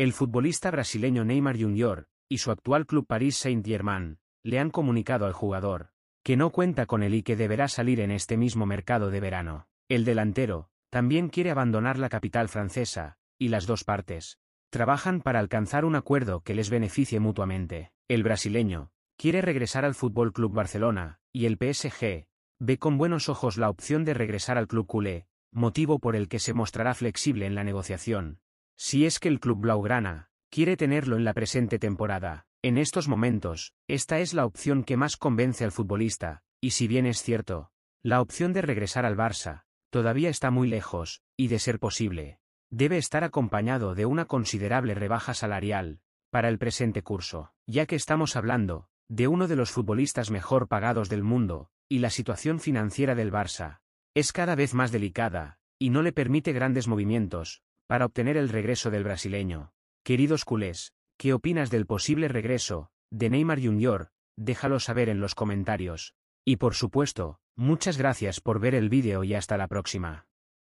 El futbolista brasileño Neymar Jr. y su actual club Paris Saint-Germain le han comunicado al jugador que no cuenta con él y que deberá salir en este mismo mercado de verano. El delantero también quiere abandonar la capital francesa, y las dos partes trabajan para alcanzar un acuerdo que les beneficie mutuamente. El brasileño quiere regresar al Fútbol Club Barcelona, y el PSG ve con buenos ojos la opción de regresar al club culé, motivo por el que se mostrará flexible en la negociación. Si es que el club blaugrana quiere tenerlo en la presente temporada, en estos momentos, esta es la opción que más convence al futbolista, y si bien es cierto, la opción de regresar al Barça todavía está muy lejos, y de ser posible, debe estar acompañado de una considerable rebaja salarial para el presente curso, ya que estamos hablando de uno de los futbolistas mejor pagados del mundo, y la situación financiera del Barça es cada vez más delicada, y no le permite grandes movimientos, para obtener el regreso del brasileño. Queridos culés, ¿qué opinas del posible regreso de Neymar Jr.? Déjalo saber en los comentarios. Y por supuesto, muchas gracias por ver el vídeo y hasta la próxima.